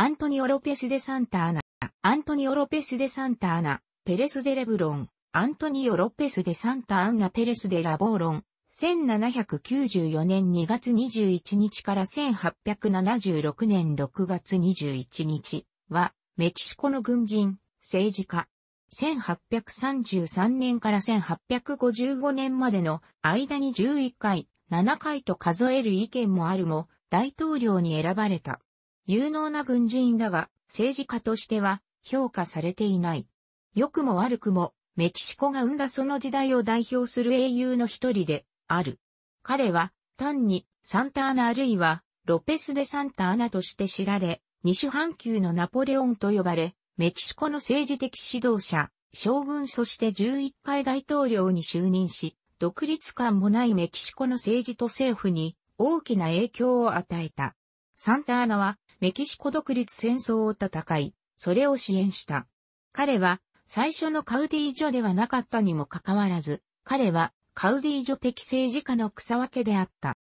アントニオ・ロペス・デ・サンタアナ、アントニオ・ロペス・デ・サンタアナ、ペレス・デ・レブロン、アントニオ・ロペス・デ・サンタアンナ・ペレス・デ・ラボーロン、1794年2月21日から1876年6月21日は、メキシコの軍人、政治家。1833年から1855年までの間に11回、7回と数える意見もあるも、大統領に選ばれた。有能な軍人だが、政治家としては評価されていない。良くも悪くも、メキシコが生んだその時代を代表する英雄の一人である。彼は単にサンタアナあるいはロペス・デ・サンタアナとして知られ、西半球のナポレオンと呼ばれ、メキシコの政治的指導者、将軍そして11回大統領に就任し、独立感もないメキシコの政治と政府に大きな影響を与えた。サンタアナはメキシコ独立戦争を戦い、それを支援した。彼は、最初のカウディージョではなかったにもかかわらず、彼は、カウディージョ的政治家の草分けであった。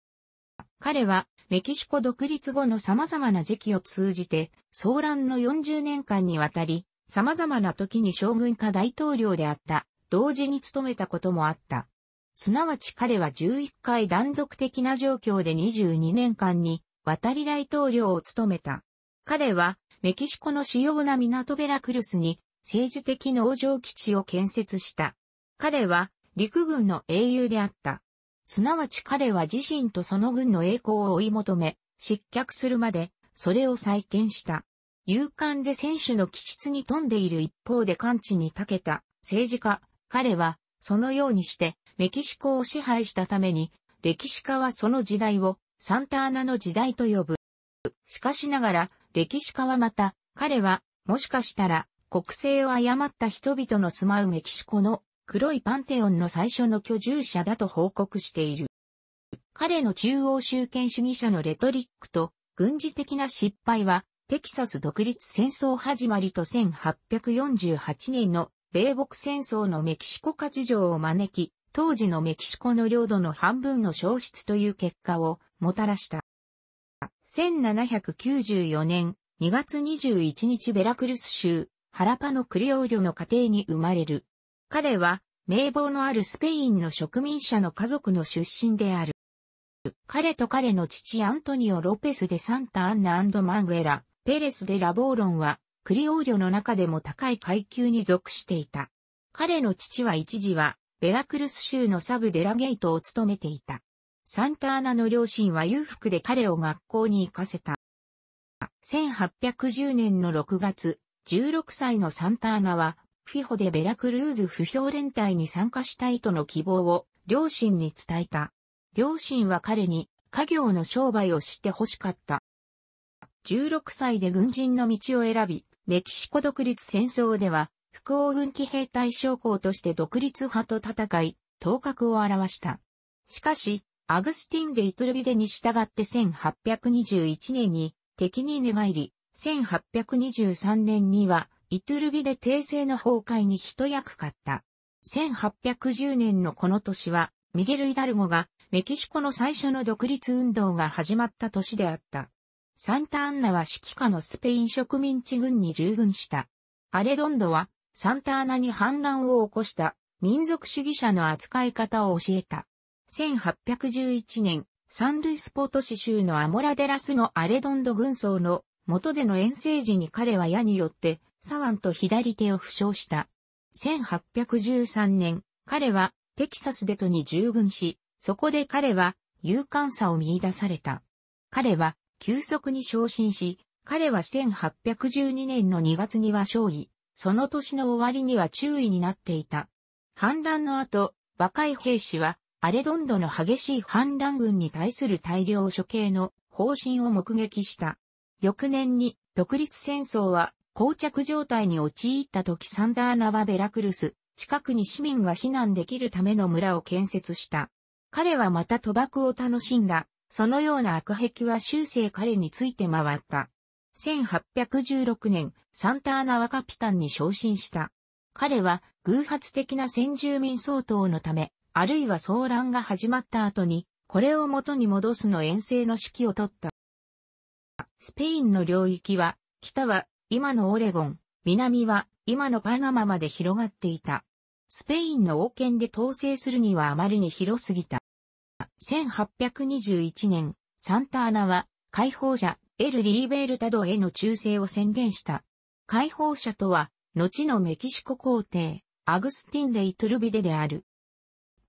彼は、メキシコ独立後の様々な時期を通じて、騒乱の40年間にわたり、様々な時に将軍か大統領であった、同時に務めたこともあった。すなわち彼は11回断続的な状況で22年間に渡り大統領を務めた。彼は、メキシコの主要な港ベラクルスに政治的農場基地を建設した。彼は陸軍の英雄であった。すなわち彼は自身とその軍の栄光を追い求め、失脚するまで、それを再建した。勇敢で選手の気質に富んでいる一方で完治に長けた政治家、彼は、そのようにして、メキシコを支配したために、歴史家はその時代をサンタアナの時代と呼ぶ。しかしながら、歴史家はまた、彼は、もしかしたら、国政を誤った人々の住まうメキシコの黒いパンテオンの最初の居住者だと報告している。彼の中央集権主義者のレトリックと軍事的な失敗は、テキサス独立戦争始まりと1848年の米北戦争のメキシコ割譲を招き、当時のメキシコの領土の半分の消失という結果をもたらした。1794年2月21日ベラクルス州、ハラパのクリオーリョの家庭に生まれる。彼は名簿のあるスペインの植民者の家族の出身である。彼と彼の父アントニオ・ロペスでサンタ・アンナマンウェラ、ペレス・デ・ラボーロンは、クリオーリョの中でも高い階級に属していた。彼の父は一時はベラクルス州のサブデラゲイトを務めていた。サンタアナの両親は裕福で彼を学校に行かせた。1810年の6月、16歳のサンタアナは、フィホでベラクルーズ不評連隊に参加したいとの希望を両親に伝えた。両親は彼に家業の商売を知って欲しかった。16歳で軍人の道を選び、メキシコ独立戦争では副王軍騎兵隊将校として独立派と戦い、頭角を表した。しかし、アグスティン・デ・イトルビデに従って1821年に敵に寝返り、1823年にはイトゥルビデ帝政の崩壊に一役買った。1810年のこの年は、ミゲル・イダルゴがメキシコの最初の独立運動が始まった年であった。サンタアンナは指揮下のスペイン植民地軍に従軍した。アレドンドはサンターナに反乱を起こした民族主義者の扱い方を教えた。1811年、サンルイスポト市州のアモラデラスのアレドンド軍曹の元での遠征時に彼は矢によってサワンと左手を負傷した。1813年、彼はテキサスデトに従軍し、そこで彼は勇敢さを見出された。彼は急速に昇進し、彼は1812年の2月には勝利、その年の終わりには注意になっていた。反乱の後、若い兵士は、アレドンドの激しい反乱軍に対する大量処刑の方針を目撃した。翌年に独立戦争は膠着状態に陥った時サンダーナはベラクルス、近くに市民が避難できるための村を建設した。彼はまた賭博を楽しんだ。そのような悪癖は終生彼について回った。1816年、サンターナはカピタンに昇進した。彼は偶発的な先住民相当のため、あるいは騒乱が始まった後に、これを元に戻すの遠征の指揮を取った。スペインの領域は、北は今のオレゴン、南は今のパナマまで広がっていた。スペインの王権で統制するにはあまりに広すぎた。1821年、サンタアナは解放者エル・リーベルタドへの忠誠を宣言した。解放者とは、後のメキシコ皇帝、アグスティン・レイトゥルビデである。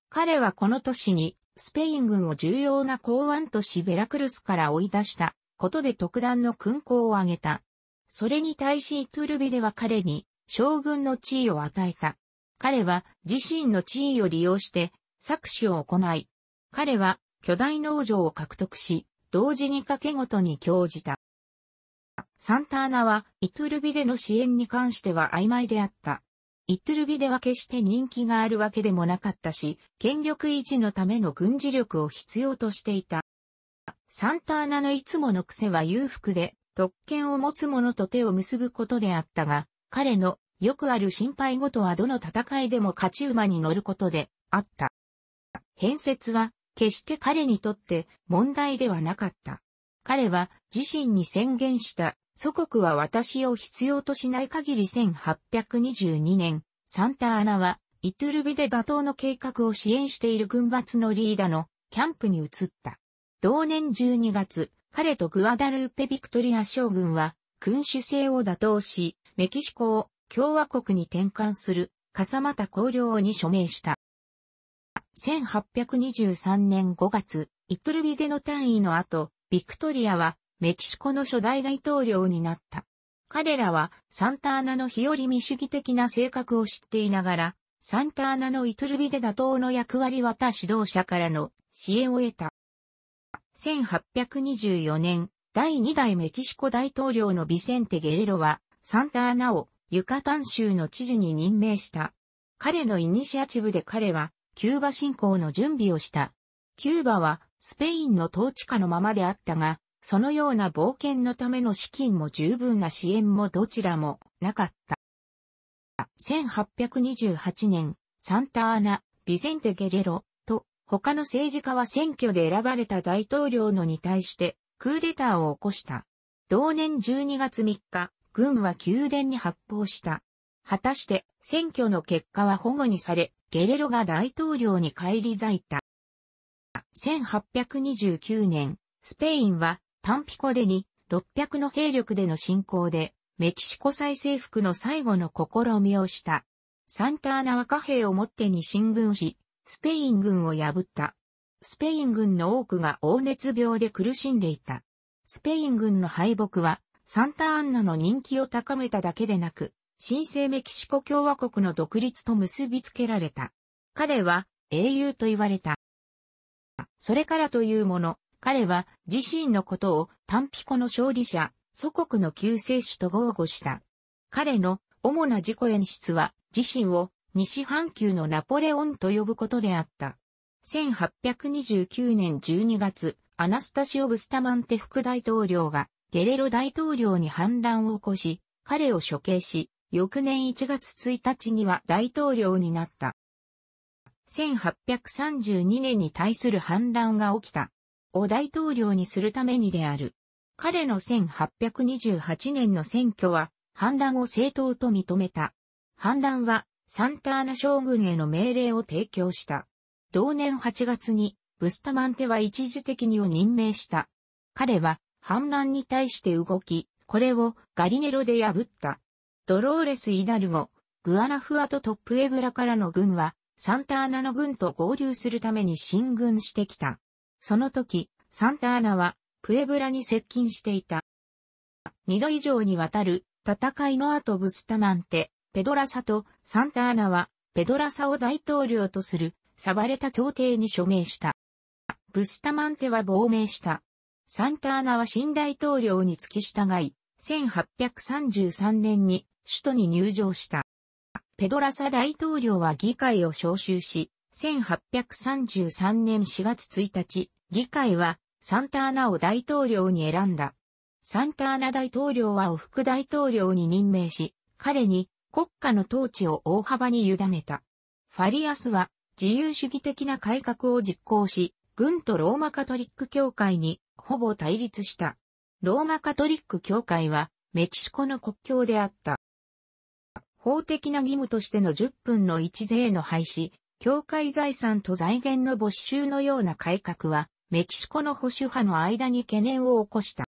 彼はこの年に、スペイン軍を重要な港湾都市ベラクルスから追い出したことで特段の勲功を挙げた。それに対しトゥルビデは彼に将軍の地位を与えた。彼は自身の地位を利用して搾取を行い、彼は巨大農場を獲得し、同時に掛け事に興じた。サンターナは、イトゥルビデの支援に関しては曖昧であった。イトゥルビデは決して人気があるわけでもなかったし、権力維持のための軍事力を必要としていた。サンターナのいつもの癖は裕福で、特権を持つ者と手を結ぶことであったが、彼のよくある心配事はどの戦いでも勝ち馬に乗ることであった。変説は決して彼にとって問題ではなかった。彼は自身に宣言した祖国は私を必要としない限り1822年、サンタアナはイトゥルビで打倒の計画を支援している軍閥のリーダのキャンプに移った。同年12月、彼とグアダルーペ・ビクトリア将軍は君主制を打倒し、メキシコを共和国に転換する、笠又公領に署名した。1823年5月、イトルビデの単位の後、ビクトリアはメキシコの初代大統領になった。彼らはサンタアナの日和見主義的な性格を知っていながら、サンタアナのイトルビデ打倒の役割はた指導者からの支援を得た。1824年、第2代メキシコ大統領のビセンテ・ゲレロは、サンタアナをユカタン州の知事に任命した。彼のイニシアチブで彼は、キューバ侵攻の準備をした。キューバはスペインの統治下のままであったが、そのような冒険のための資金も十分な支援もどちらもなかった。1828年、サンタアーナ、ビゼンテ・ゲレロと他の政治家は選挙で選ばれた大統領のに対してクーデターを起こした。同年12月3日、軍は宮殿に発砲した。果たして、選挙の結果は保護にされ、ゲレロが大統領に返り咲いた。1829年、スペインは、タンピコデに、600の兵力での侵攻で、メキシコ再征服の最後の試みをした。サンタアナは貨幣をもってに進軍し、スペイン軍を破った。スペイン軍の多くが黄熱病で苦しんでいた。スペイン軍の敗北は、サンタアンナの人気を高めただけでなく、新生メキシコ共和国の独立と結びつけられた。彼は英雄と言われた。それからというもの、彼は自身のことをンピコの勝利者、祖国の救世主と豪語した。彼の主な自己演出は自身を西半球のナポレオンと呼ぶことであった。1829年12月、アナスタシオ・ブスタマンテ副大統領がゲレロ大統領に反乱を起こし、彼を処刑し、翌年1月1日には大統領になった。1832年に対する反乱が起きた。を大統領にするためにである。彼の1828年の選挙は、反乱を正当と認めた。反乱は、サンターナ将軍への命令を提供した。同年8月に、ブスタマンテは一時的にを任命した。彼は、反乱に対して動き、これをガリネロで破った。ドローレス・イダルゴ、グアナフアとトップエブラからの軍は、サンターナの軍と合流するために進軍してきた。その時、サンターナは、プエブラに接近していた。二度以上にわたる戦いの後ブスタマンテ、ペドラサとサンターナは、ペドラサを大統領とする、サバレタ協定に署名した。ブスタマンテは亡命した。サンターナは新大統領に付き従い、1833年に首都に入場した。ペドラサ大統領は議会を招集し、1833年4月1日、議会はサンタアナを大統領に選んだ。サンタアナ大統領はフ副大統領に任命し、彼に国家の統治を大幅に委ねた。ファリアスは自由主義的な改革を実行し、軍とローマカトリック教会にほぼ対立した。ローマカトリック教会はメキシコの国境であった。法的な義務としての10分の1税の廃止、教会財産と財源の没収のような改革は、メキシコの保守派の間に懸念を起こした。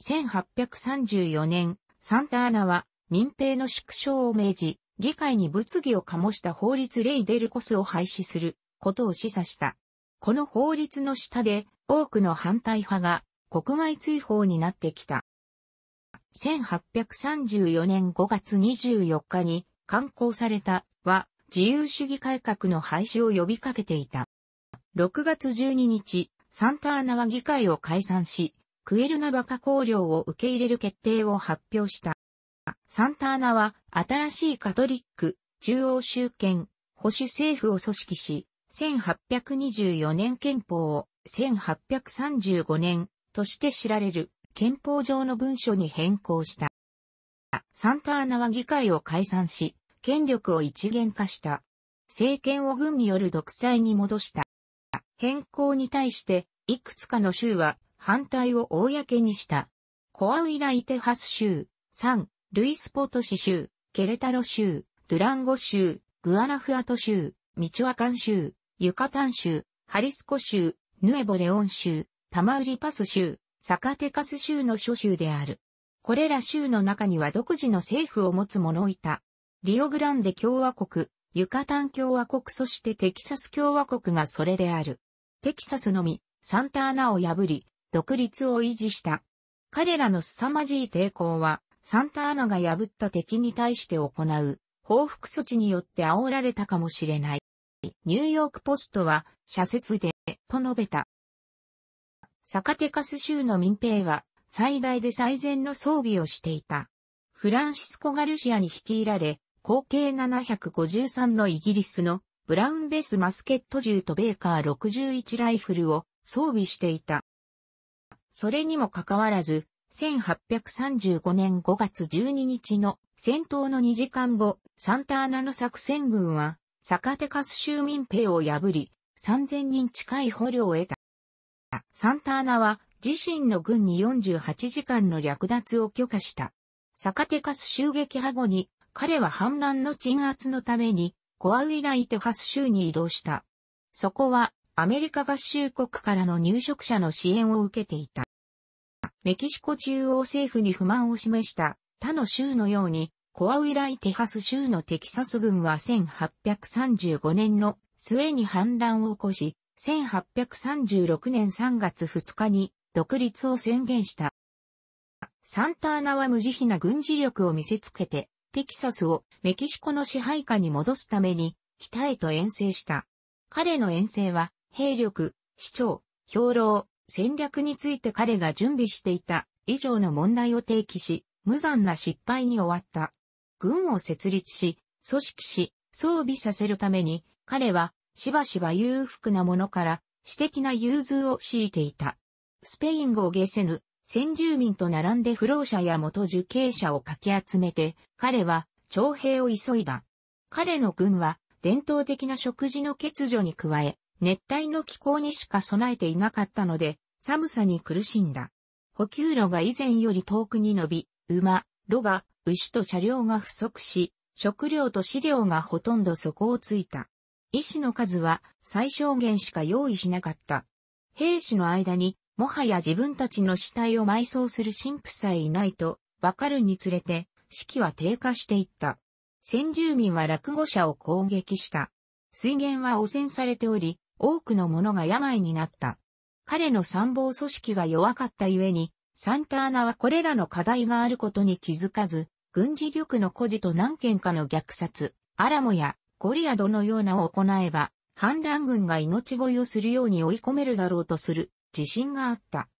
1834年、サンタアナは民兵の縮小を命じ、議会に物議を醸した法律レイデルコスを廃止することを示唆した。この法律の下で多くの反対派が国外追放になってきた。1834年5月24日に刊行されたは自由主義改革の廃止を呼びかけていた。6月12日、サンターナは議会を解散し、クエルナバカ公領を受け入れる決定を発表した。サンターナは新しいカトリック、中央集権、保守政府を組織し、1824年憲法を1835年として知られる憲法上の文書に変更した。サンターナは議会を解散し、権力を一元化した。政権を軍による独裁に戻した。変更に対して、いくつかの州は反対を公にした。コアウイラ・イテハス州、サン、ルイスポトシ州、ケレタロ州、ドゥランゴ州、グアナフアト州、ミチュアカン州、ユカタン州、ハリスコ州、ヌエボレオン州、タマウリパス州、サカテカス州の諸州である。これら州の中には独自の政府を持つ者いた。リオグランデ共和国、ユカタン共和国そしてテキサス共和国がそれである。テキサスのみ、サンタアナを破り、独立を維持した。彼らの凄まじい抵抗は、サンタアナが破った敵に対して行う、報復措置によって煽られたかもしれない。ニューヨークポストは、社説で、と述べた。サカテカス州の民兵は最大で最善の装備をしていた。フランシスコ・ガルシアに率いられ、後継753のイギリスのブラウンベスマスケット銃とベーカー61ライフルを装備していた。それにもかかわらず、1835年5月12日の戦闘の2時間後、サンターナの作戦軍は、サカテカス州民兵を破り、3000人近い捕虜を得た。サンターナは自身の軍に48時間の略奪を許可した。サカテカス襲撃派後に、彼は反乱の鎮圧のために、コアウイライテハス州に移動した。そこは、アメリカ合衆国からの入植者の支援を受けていた。メキシコ中央政府に不満を示した他の州のように、コアウイライテハス州のテキサス軍は1835年の末に反乱を起こし、1836年3月2日に独立を宣言した。サンターナは無慈悲な軍事力を見せつけて、テキサスをメキシコの支配下に戻すために、北へと遠征した。彼の遠征は、兵力、市長、兵糧、戦略について彼が準備していた以上の問題を提起し、無残な失敗に終わった。軍を設立し、組織し、装備させるために、彼はしばしば裕福なものから、私的な融通を強いていた。スペイン語を下せぬ、先住民と並んで不老者や元受刑者をかき集めて、彼は、徴兵を急いだ。彼の軍は、伝統的な食事の欠如に加え、熱帯の気候にしか備えていなかったので、寒さに苦しんだ。補給路が以前より遠くに伸び、馬、ロバ、牛と車両が不足し、食料と飼料がほとんど底をついた。医師の数は最小限しか用意しなかった。兵士の間に、もはや自分たちの死体を埋葬する神父さえいないと、わかるにつれて、士気は低下していった。先住民は落語者を攻撃した。水源は汚染されており、多くの者が病になった。彼の参謀組織が弱かったゆえに、サンターナはこれらの課題があることに気づかず、軍事力の孤児と何件かの虐殺、アラモやゴリアドのようなを行えば、反乱軍が命乞いをするように追い込めるだろうとする自信があった。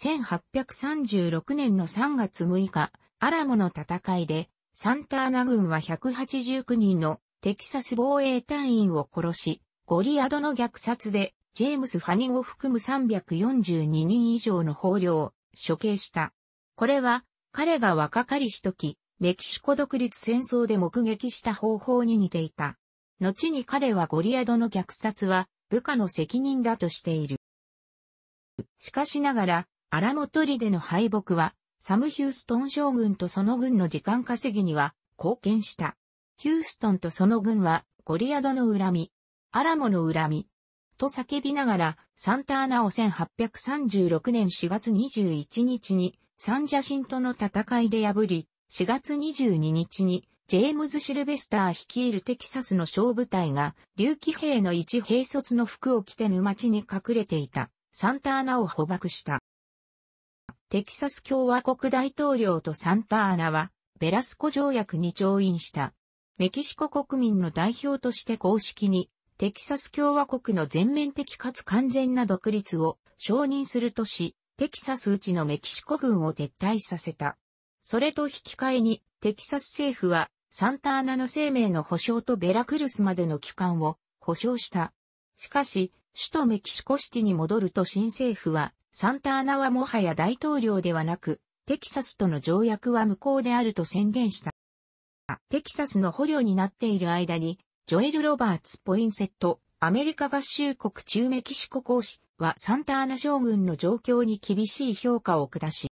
1836年の3月6日、アラモの戦いで、サンターナ軍は189人のテキサス防衛隊員を殺し、ゴリアドの虐殺で、ジェームス・ファニを含む342人以上の捕虜を処刑した。これは、彼が若かりし時、メキシコ独立戦争で目撃した方法に似ていた。後に彼はゴリアドの虐殺は部下の責任だとしている。しかしながら、アラモトリでの敗北は、サム・ヒューストン将軍とその軍の時間稼ぎには貢献した。ヒューストンとその軍は、ゴリアドの恨み、アラモの恨み、と叫びながら、サンターナを1836年4月21日に、サンジャシンとの戦いで破り、4月22日にジェームズ・シルベスター率いるテキサスの小部隊が、竜気兵の一兵卒の服を着て沼地に隠れていた、サンタアナを捕獲した。テキサス共和国大統領とサンタアナは、ベラスコ条約に調印した。メキシコ国民の代表として公式に、テキサス共和国の全面的かつ完全な独立を承認するとし、テキサスうちのメキシコ軍を撤退させた。それと引き換えに、テキサス政府は、サンタアナの生命の保障とベラクルスまでの帰還を保障した。しかし、首都メキシコシティに戻ると新政府は、サンタアナはもはや大統領ではなく、テキサスとの条約は無効であると宣言した。テキサスの捕虜になっている間に、ジョエル・ロバーツ・ポインセット、アメリカ合衆国中メキシコ公使はサンタアナ将軍の状況に厳しい評価を下し、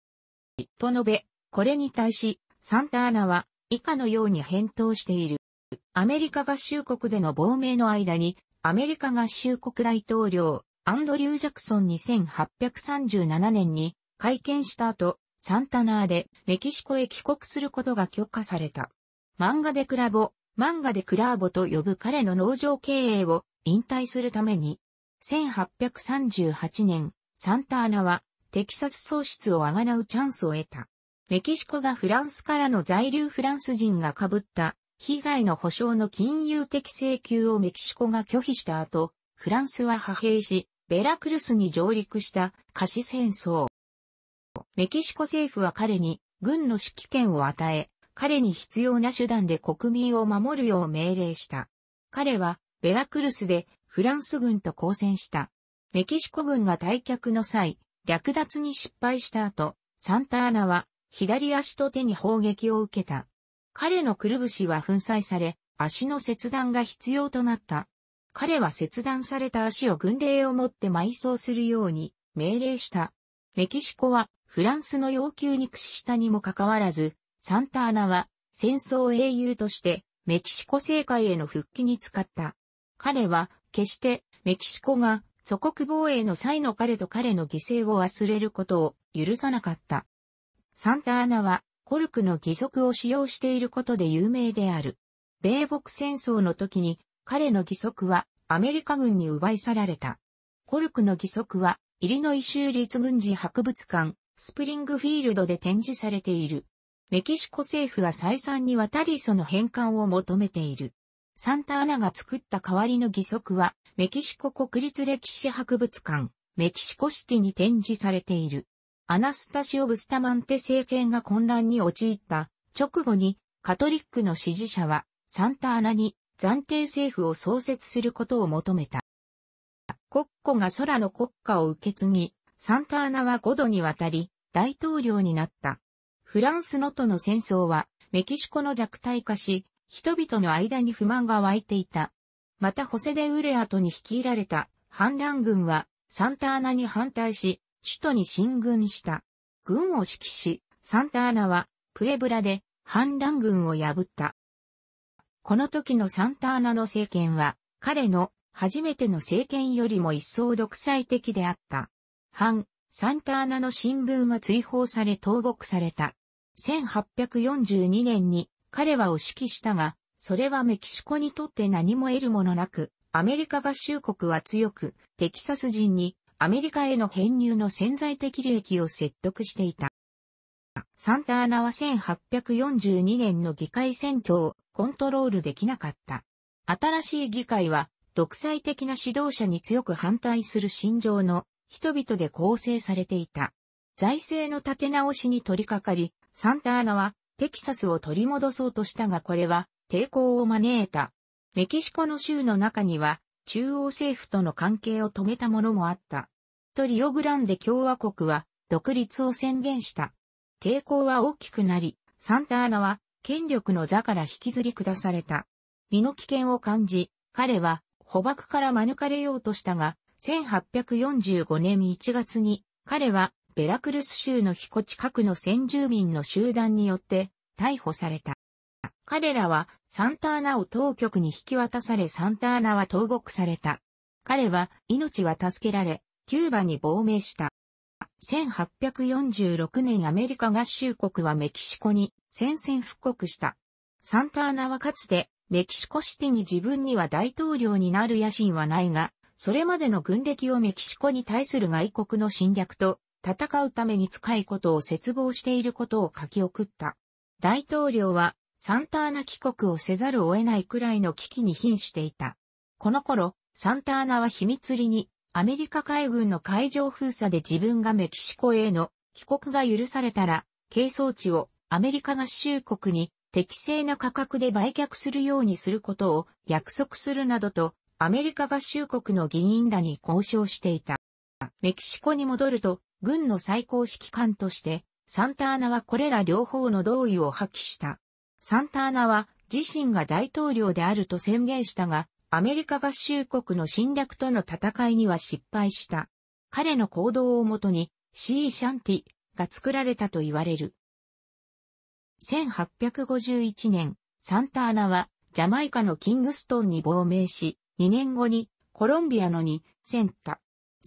と述べ、これに対し、サンターナは以下のように返答している。アメリカ合衆国での亡命の間に、アメリカ合衆国大統領、アンドリュー・ジャクソン2837年に会見した後、サンタナーでメキシコへ帰国することが許可された。漫画でクラボ、漫画でクラーボと呼ぶ彼の農場経営を引退するために、1838年、サンターナはテキサス喪失をあがなうチャンスを得た。メキシコがフランスからの在留フランス人が被った被害の保障の金融的請求をメキシコが拒否した後、フランスは派兵し、ベラクルスに上陸したカシ戦争。メキシコ政府は彼に軍の指揮権を与え、彼に必要な手段で国民を守るよう命令した。彼はベラクルスでフランス軍と交戦した。メキシコ軍が退却の際、略奪に失敗した後、サンタアナは左足と手に砲撃を受けた。彼のくるぶしは粉砕され、足の切断が必要となった。彼は切断された足を軍令を持って埋葬するように命令した。メキシコはフランスの要求に屈したにもかかわらず、サンタアナは戦争英雄としてメキシコ政界への復帰に使った。彼は決してメキシコが祖国防衛の際の彼と彼の犠牲を忘れることを許さなかった。サンタアナはコルクの義足を使用していることで有名である。米北戦争の時に彼の義足はアメリカ軍に奪い去られた。コルクの義足はイリノイ州立軍事博物館スプリングフィールドで展示されている。メキシコ政府は再三にわたりその返還を求めている。サンタアナが作った代わりの義足はメキシコ国立歴史博物館メキシコシティに展示されている。アナスタシオ・ブスタマンテ政権が混乱に陥った直後にカトリックの支持者はサンタアナに暫定政府を創設することを求めた。国庫が空の国家を受け継ぎ、サンタアナは5度にわたり大統領になった。フランスのとの戦争はメキシコの弱体化し、人々の間に不満が湧いていた。またホセデ・ウレアトに率いられた反乱軍はサンタアナに反対し、首都に進軍した。軍を指揮し、サンターナは、プエブラで、反乱軍を破った。この時のサンターナの政権は、彼の初めての政権よりも一層独裁的であった。反、サンターナの新聞は追放され投獄された。1842年に彼はを指揮したが、それはメキシコにとって何も得るものなく、アメリカ合衆国は強く、テキサス人にアメリカへの編入の潜在的利益を説得していた。サンターナは1842年の議会選挙をコントロールできなかった。新しい議会は独裁的な指導者に強く反対する心情の人々で構成されていた。財政の立て直しに取り掛かり、サンターナはテキサスを取り戻そうとしたがこれは抵抗を招いた。メキシコの州の中には中央政府との関係を止めたものもあった。トリオグランデ共和国は独立を宣言した。抵抗は大きくなり、サンタアナは権力の座から引きずり下された。身の危険を感じ、彼は捕獲から免れようとしたが、1845年1月に彼はベラクルス州のヒコ近くの先住民の集団によって逮捕された。彼らはサンターナを当局に引き渡されサンターナは投獄された。彼は命は助けられ、キューバに亡命した。1846年アメリカ合衆国はメキシコに宣戦布告した。サンターナはかつてメキシコシティに自分には大統領になる野心はないが、それまでの軍歴をメキシコに対する外国の侵略と戦うために使いことを絶望していることを書き送った。大統領はサンターナ帰国をせざるを得ないくらいの危機に瀕していた。この頃、サンターナは秘密裏に、アメリカ海軍の海上封鎖で自分がメキシコへの帰国が許されたら、軽装置をアメリカ合衆国に適正な価格で売却するようにすることを約束するなどと、アメリカ合衆国の議員らに交渉していた。メキシコに戻ると、軍の最高指揮官として、サンターナはこれら両方の同意を破棄した。サンターナは自身が大統領であると宣言したが、アメリカ合衆国の侵略との戦いには失敗した。彼の行動をもとに、シー・シャンティが作られたと言われる。1851年、サンターナはジャマイカのキングストンに亡命し、2年後にコロンビアのにセンタ。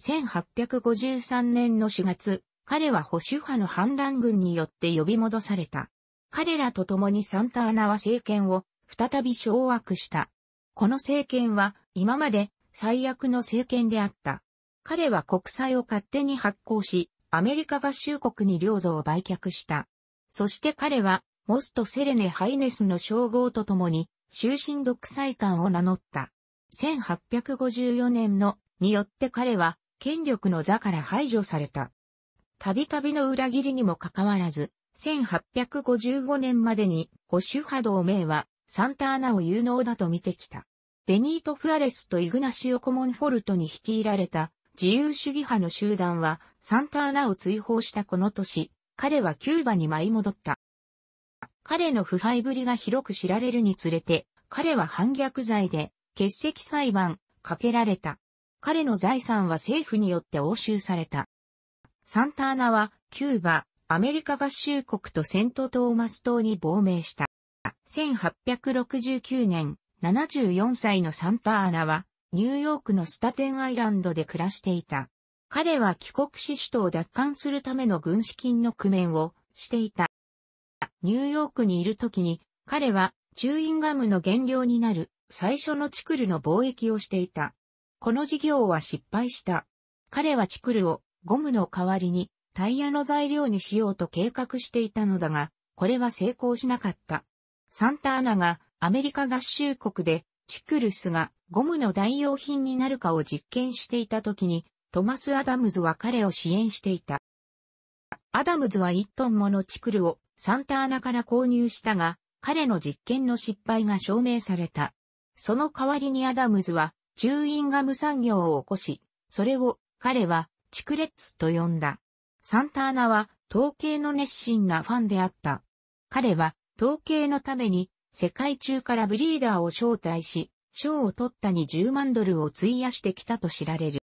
1853年の4月、彼は保守派の反乱軍によって呼び戻された。彼らと共にサンターナは政権を再び掌握した。この政権は今まで最悪の政権であった。彼は国債を勝手に発行し、アメリカ合衆国に領土を売却した。そして彼は、モスト・セレネ・ハイネスの称号とともに、終身独裁官を名乗った。1854年の、によって彼は、権力の座から排除された。たびたびの裏切りにもかかわらず、1855年までに保守派同盟はサンターナを有能だと見てきた。ベニート・フアレスとイグナシオ・コモンフォルトに率いられた自由主義派の集団はサンターナを追放したこの年、彼はキューバに舞い戻った。彼の腐敗ぶりが広く知られるにつれて、彼は反逆罪で欠席裁判かけられた。彼の財産は政府によって押収された。サンターナはキューバ、アメリカ合衆国とセントトーマス島に亡命した。1869年、74歳のサンタアナは、ニューヨークのスタテンアイランドで暮らしていた。彼は帰国し首都を奪還するための軍資金の工面をしていた。ニューヨークにいる時に、彼はチューインガムの原料になる最初のチクルの貿易をしていた。この事業は失敗した。彼はチクルをゴムの代わりにタイヤの材料にしようと計画していたのだが、これは成功しなかった。サンタアナがアメリカ合衆国でチクルスがゴムの代用品になるかを実験していた時にトマス・アダムズは彼を支援していた。アダムズは1トンものチクルをサンタアナから購入したが、彼の実験の失敗が証明された。その代わりにアダムズはチューインガム産業を起こし、それを彼はチクレッツと呼んだ。サンターナは統計の熱心なファンであった。彼は統計のために世界中からブリーダーを招待し、賞を取ったに10万ドルを費やしてきたと知られる。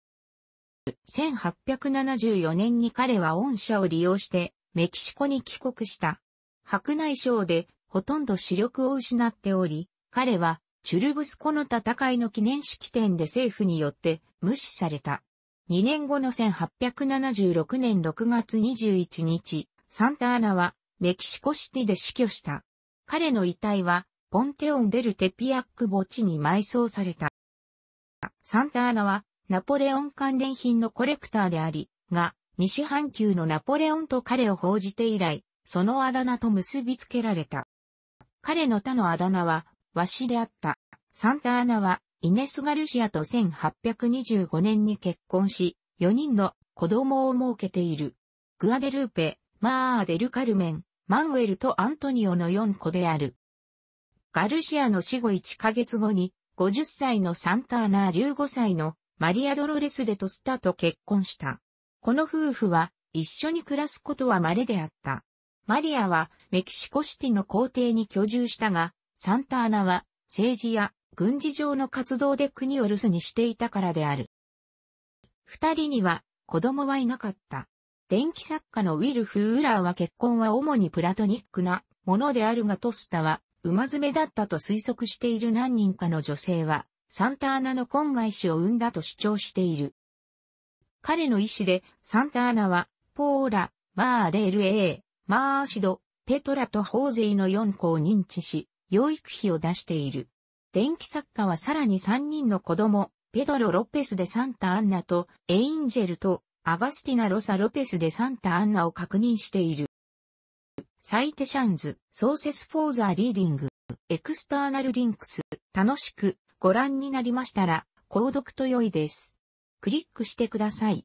1874年に彼は恩赦を利用してメキシコに帰国した。白内障でほとんど視力を失っており、彼はチュルブスコの戦いの記念式典で政府によって無視された。2年後の1876年6月21日、サンタアナはメキシコシティで死去した。彼の遺体はポンテオンデルテピアック墓地に埋葬された。サンタアナはナポレオン関連品のコレクターであり、が、西半球のナポレオンと彼を報じて以来、そのあだ名と結びつけられた。彼の他のあだ名は、わしであった。サンタアナは、イネス・ガルシアと1825年に結婚し、4人の子供を設けている。グアデルーペ、マーデル・カルメン、マンウェルとアントニオの4子である。ガルシアの死後1ヶ月後に、50歳のサンターナー15歳のマリア・ドロレス・デ・トスタと結婚した。この夫婦は一緒に暮らすことは稀であった。マリアはメキシコシティの皇帝に居住したが、サンターナは政治や軍事上の活動で国を留守にしていたからである。二人には子供はいなかった。電気作家のウィル・フーラーは結婚は主にプラトニックなものであるがトスタは馬詰めだったと推測している何人かの女性はサンタアナの婚外子を産んだと主張している。彼の意思でサンタアナはポーラ、バーレールー、マーシド、ペトラとホーゼイの4個を認知し、養育費を出している。電気作家はさらに3人の子供、ペドロ・ロペスでサンタ・アンナとエインジェルとアガスティナ・ロサ・ロペスでサンタ・アンナを確認している。サイテシャンズ、ソーセス・フォーザー・リーディング、エクスターナル・リンクス、楽しくご覧になりましたら、購読と良いです。クリックしてください。